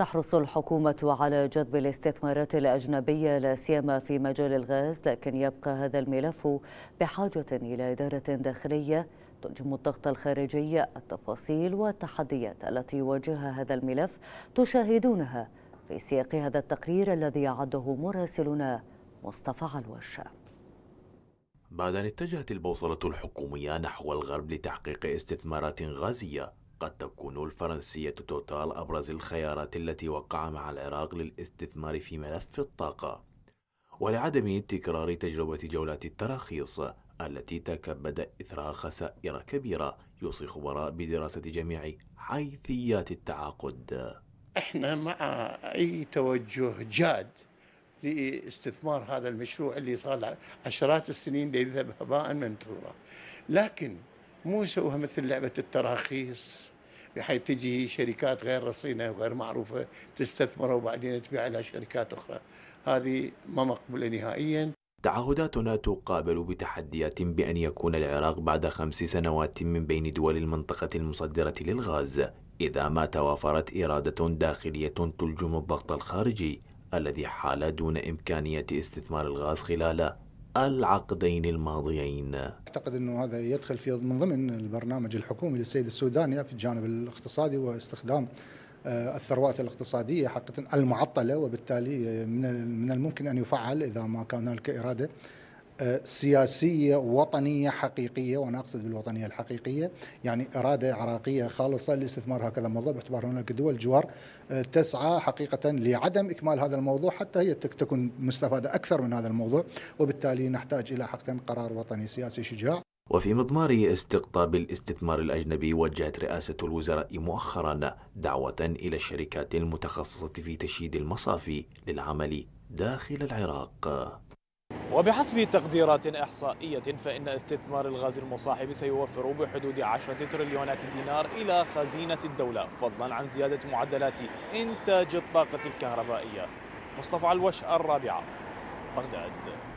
تحرص الحكومة على جذب الاستثمارات الأجنبية لا سيما في مجال الغاز لكن يبقى هذا الملف بحاجة إلى إدارة داخلية تلجم الضغط الخارجي التفاصيل والتحديات التي يواجهها هذا الملف تشاهدونها في سياق هذا التقرير الذي يعده مراسلنا مصطفى علوش بعد أن اتجهت البوصلة الحكومية نحو الغرب لتحقيق استثمارات غازية قد تكون الفرنسية توتال أبرز الخيارات التي وقع مع العراق للاستثمار في ملف الطاقة ولعدم تكرار تجربة جولات التراخيص التي تكبد إثراء خسائر كبيرة يوصي خبراء بدراسة جميع حيثيات التعاقد احنا مع أي توجه جاد لاستثمار هذا المشروع اللي صار عشرات السنين ليذهب هباء منثورا لكن مو يسووها مثل لعبه التراخيص بحيث تجي شركات غير رصينه وغير معروفه تستثمر وبعدين تبيع لها شركات اخرى هذه ما مقبوله نهائيا تعهداتنا تقابل بتحديات بأن يكون العراق بعد خمس سنوات من بين دول المنطقة المصدرة للغاز إذا ما توافرت إرادة داخلية تلجم الضغط الخارجي الذي حال دون إمكانية استثمار الغاز خلاله العقدين الماضيين أعتقد أنه هذا يدخل في من ضمن البرنامج الحكومي للسيد السوداني في الجانب الاقتصادي واستخدام آه، الثروات الاقتصادية حقا المعطلة وبالتالي من الممكن أن يفعل إذا ما كان هناك إرادة سياسية وطنية حقيقية وأنا أقصد بالوطنية الحقيقية يعني إرادة عراقية خالصة لاستثمار هكذا موضوع باعتبار هناك دول جوار آه، تسعى حقيقة لعدم إكمال هذا الموضوع حتى هي تكون مستفادة أكثر من هذا الموضوع وبالتالي نحتاج إلى حقا قرار وطني سياسي شجاع وفي مضمار استقطاب الاستثمار الأجنبي وجهت رئاسة الوزراء مؤخرا دعوة إلى الشركات المتخصصة في تشييد المصافي للعمل داخل العراق وبحسب تقديرات إحصائية فإن استثمار الغاز المصاحب سيوفر بحدود 10 تريليونات دينار إلى خزينة الدولة فضلا عن زيادة معدلات إنتاج الطاقة الكهربائية مصطفى الوش الرابعة بغداد